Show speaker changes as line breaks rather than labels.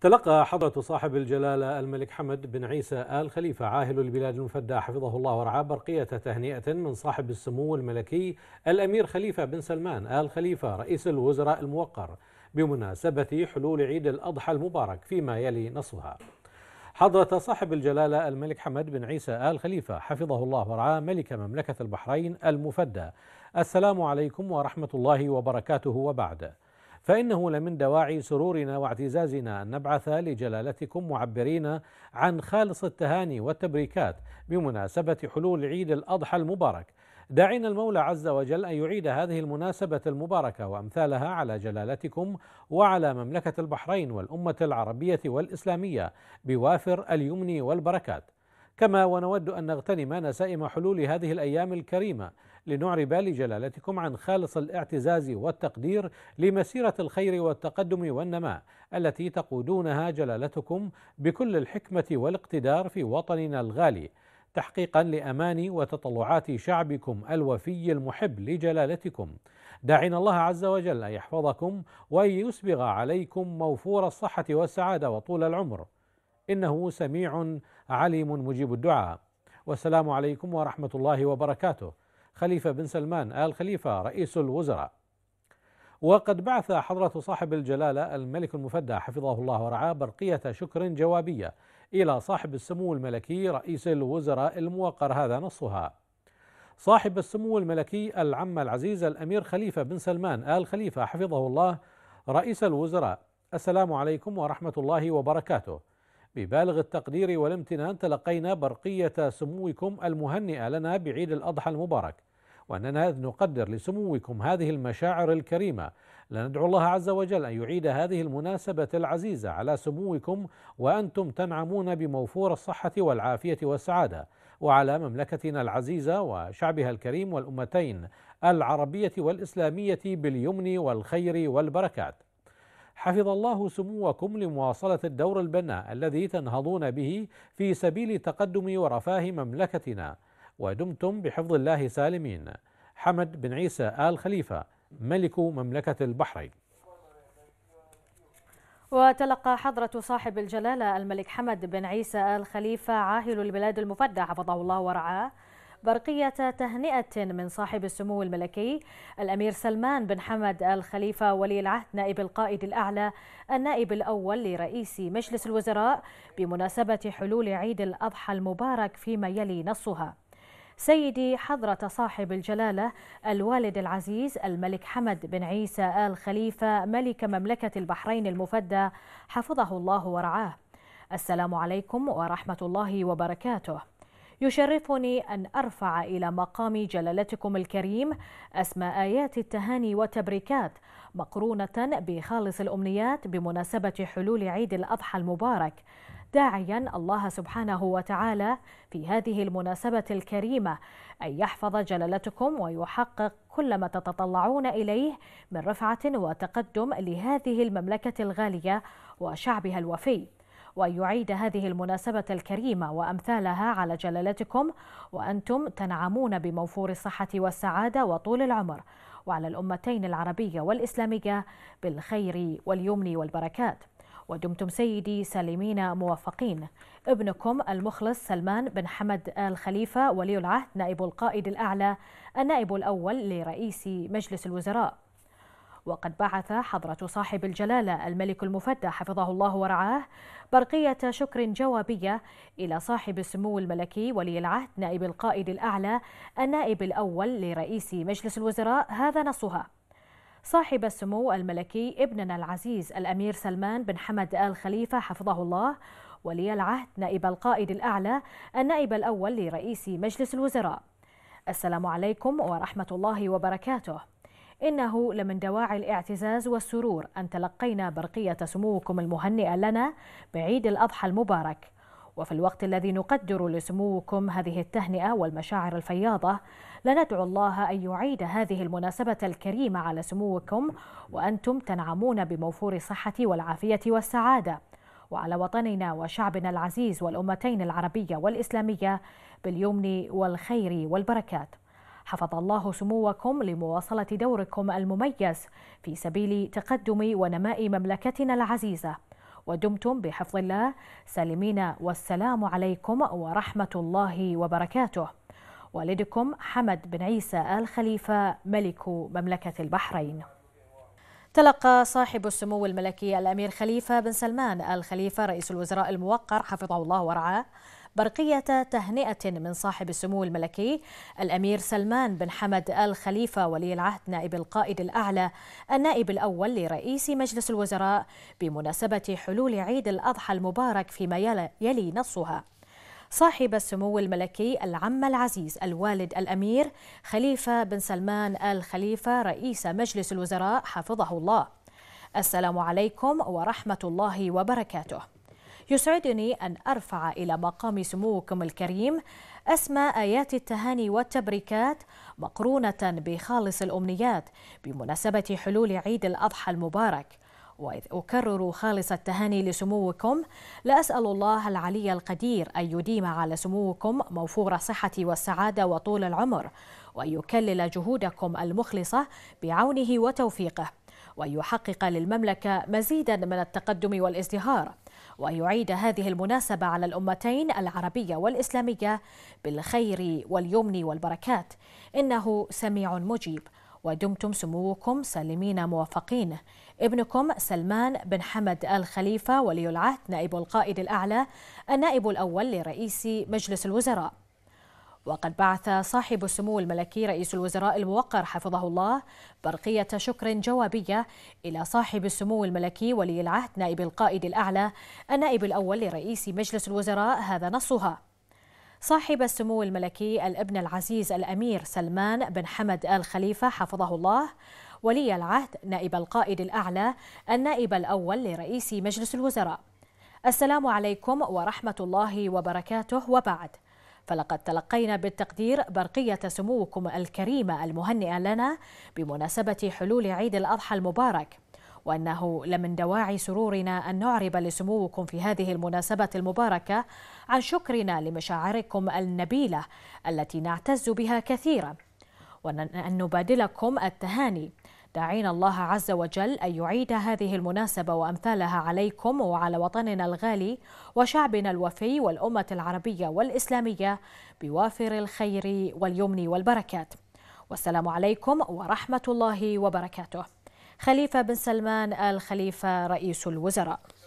تلقى حضرة صاحب الجلالة الملك حمد بن عيسى آل خليفة عاهل البلاد المفدى حفظه الله ورعاه برقية تهنئة من صاحب السمو الملكي الأمير خليفة بن سلمان آل خليفة رئيس الوزراء الموقر بمناسبة حلول عيد الأضحى المبارك فيما يلي نصها حضرة صاحب الجلالة الملك حمد بن عيسى آل خليفة حفظه الله ورعاه ملك مملكة البحرين المفدى السلام عليكم ورحمة الله وبركاته وبعد فإنه لمن دواعي سرورنا واعتزازنا أن نبعث لجلالتكم معبرين عن خالص التهاني والتبريكات بمناسبة حلول عيد الأضحى المبارك داعين المولى عز وجل أن يعيد هذه المناسبة المباركة وأمثالها على جلالتكم وعلى مملكة البحرين والأمة العربية والإسلامية بوافر اليمن والبركات كما ونود أن نغتنم نسائم حلول هذه الأيام الكريمة لنعرب لجلالتكم عن خالص الاعتزاز والتقدير لمسيرة الخير والتقدم والنماء التي تقودونها جلالتكم بكل الحكمة والاقتدار في وطننا الغالي تحقيقا لأمان وتطلعات شعبكم الوفي المحب لجلالتكم داعين الله عز وجل ان يحفظكم وان يسبغ عليكم موفور الصحه والسعاده وطول العمر انه سميع عليم مجيب الدعاء والسلام عليكم ورحمه الله وبركاته خليفة بن سلمان آل خليفة رئيس الوزراء وقد بعث حضرة صاحب الجلالة الملك المفدى حفظه الله ورعاه برقية شكر جوابية إلى صاحب السمو الملكي رئيس الوزراء الموقر هذا نصها صاحب السمو الملكي العم العزيز الأمير خليفة بن سلمان آل خليفة حفظه الله رئيس الوزراء السلام عليكم ورحمة الله وبركاته ببالغ التقدير والامتنان تلقينا برقية سموكم المهنئة لنا بعيد الأضحى المبارك وأننا نقدر لسموكم هذه المشاعر الكريمة لندعو الله عز وجل أن يعيد هذه المناسبة العزيزة على سموكم وأنتم تنعمون بموفور الصحة والعافية والسعادة وعلى مملكتنا العزيزة وشعبها الكريم والأمتين العربية والإسلامية باليمن والخير والبركات حفظ الله سموكم لمواصلة الدور البناء الذي تنهضون به في سبيل تقدم ورفاه مملكتنا ودمتم بحفظ الله سالمين حمد بن عيسى آل خليفة ملك مملكة البحرين
وتلقى حضرة صاحب الجلالة الملك حمد بن عيسى آل خليفة عاهل البلاد المفدى حفظه الله ورعاه برقية تهنئة من صاحب السمو الملكي الأمير سلمان بن حمد الخليفة ولي العهد نائب القائد الأعلى النائب الأول لرئيس مجلس الوزراء بمناسبة حلول عيد الأضحى المبارك فيما يلي نصها سيدي حضرة صاحب الجلالة الوالد العزيز الملك حمد بن عيسى آل خليفة ملك مملكة البحرين المفدى حفظه الله ورعاه السلام عليكم ورحمة الله وبركاته يشرفني أن أرفع إلى مقام جلالتكم الكريم أسماء آيات التهاني والتبريكات مقرونة بخالص الأمنيات بمناسبة حلول عيد الأضحى المبارك داعيا الله سبحانه وتعالى في هذه المناسبة الكريمة أن يحفظ جلالتكم ويحقق كل ما تتطلعون إليه من رفعة وتقدم لهذه المملكة الغالية وشعبها الوفي وأن يعيد هذه المناسبة الكريمة وأمثالها على جلالتكم وأنتم تنعمون بموفور الصحة والسعادة وطول العمر وعلى الأمتين العربية والإسلامية بالخير واليمن والبركات ودمتم سيدي سالمين موفقين ابنكم المخلص سلمان بن حمد آل خليفة ولي العهد نائب القائد الأعلى النائب الأول لرئيس مجلس الوزراء وقد بعث حضرة صاحب الجلالة الملك المفدى حفظه الله ورعاه برقية شكر جوابية إلى صاحب السمو الملكي ولي العهد نائب القائد الأعلى النائب الأول لرئيس مجلس الوزراء هذا نصها صاحب السمو الملكي ابننا العزيز الأمير سلمان بن حمد آل خليفة حفظه الله ولي العهد نائب القائد الأعلى النائب الأول لرئيس مجلس الوزراء السلام عليكم ورحمة الله وبركاته إنه لمن دواعي الاعتزاز والسرور أن تلقينا برقية سموكم المهنئة لنا بعيد الأضحى المبارك وفي الوقت الذي نقدر لسموكم هذه التهنئة والمشاعر الفياضة لندعو الله أن يعيد هذه المناسبة الكريمة على سموكم وأنتم تنعمون بموفور الصحة والعافية والسعادة وعلى وطننا وشعبنا العزيز والأمتين العربية والإسلامية باليمن والخير والبركات حفظ الله سموكم لمواصلة دوركم المميز في سبيل تقدم ونماء مملكتنا العزيزة ودمتم بحفظ الله سالمين والسلام عليكم ورحمة الله وبركاته والدكم حمد بن عيسى آل خليفة ملك مملكة البحرين تلقى صاحب السمو الملكي الأمير خليفة بن سلمان آل خليفة رئيس الوزراء الموقر حفظه الله ورعاه برقية تهنئة من صاحب السمو الملكي الأمير سلمان بن حمد آل خليفة ولي العهد نائب القائد الأعلى النائب الأول لرئيس مجلس الوزراء بمناسبة حلول عيد الأضحى المبارك فيما يلي نصها صاحب السمو الملكي العم العزيز الوالد الأمير خليفة بن سلمان آل خليفة رئيس مجلس الوزراء حفظه الله السلام عليكم ورحمة الله وبركاته يسعدني أن أرفع إلى مقام سموكم الكريم أسمى آيات التهاني والتبريكات مقرونة بخالص الأمنيات بمناسبة حلول عيد الأضحى المبارك وإذ أكرر خالص التهاني لسموكم لأسأل الله العلي القدير أن يديم على سموكم موفور الصحة والسعادة وطول العمر وأن يكلل جهودكم المخلصة بعونه وتوفيقه وأن يحقق للمملكة مزيدا من التقدم والازدهار وأن يعيد هذه المناسبة على الأمتين العربية والإسلامية بالخير واليمن والبركات إنه سميع مجيب ودمتم سموكم سالمين موفقين ابنكم سلمان بن حمد آل خليفة ولي العهد نائب القائد الأعلى النائب الأول لرئيس مجلس الوزراء وقد بعث صاحب السمو الملكي رئيس الوزراء الموقر حفظه الله برقية شكر جوابية إلى صاحب السمو الملكي ولي العهد نائب القائد الأعلى النائب الأول لرئيس مجلس الوزراء هذا نصها صاحب السمو الملكي الابن العزيز الأمير سلمان بن حمد آل خليفة حفظه الله ولي العهد نائب القائد الأعلى النائب الأول لرئيس مجلس الوزراء السلام عليكم ورحمة الله وبركاته وبعد فلقد تلقينا بالتقدير برقية سموكم الكريمة المهنئة لنا بمناسبة حلول عيد الأضحى المبارك وأنه لمن دواعي سرورنا أن نعرب لسموكم في هذه المناسبة المباركة عن شكرنا لمشاعركم النبيلة التي نعتز بها كثيرا وأن نبادلكم التهاني داعين الله عز وجل أن يعيد هذه المناسبة وأمثالها عليكم وعلى وطننا الغالي وشعبنا الوفي والأمة العربية والإسلامية بوافر الخير واليمن والبركات والسلام عليكم ورحمة الله وبركاته خليفة بن سلمان الخليفة رئيس الوزراء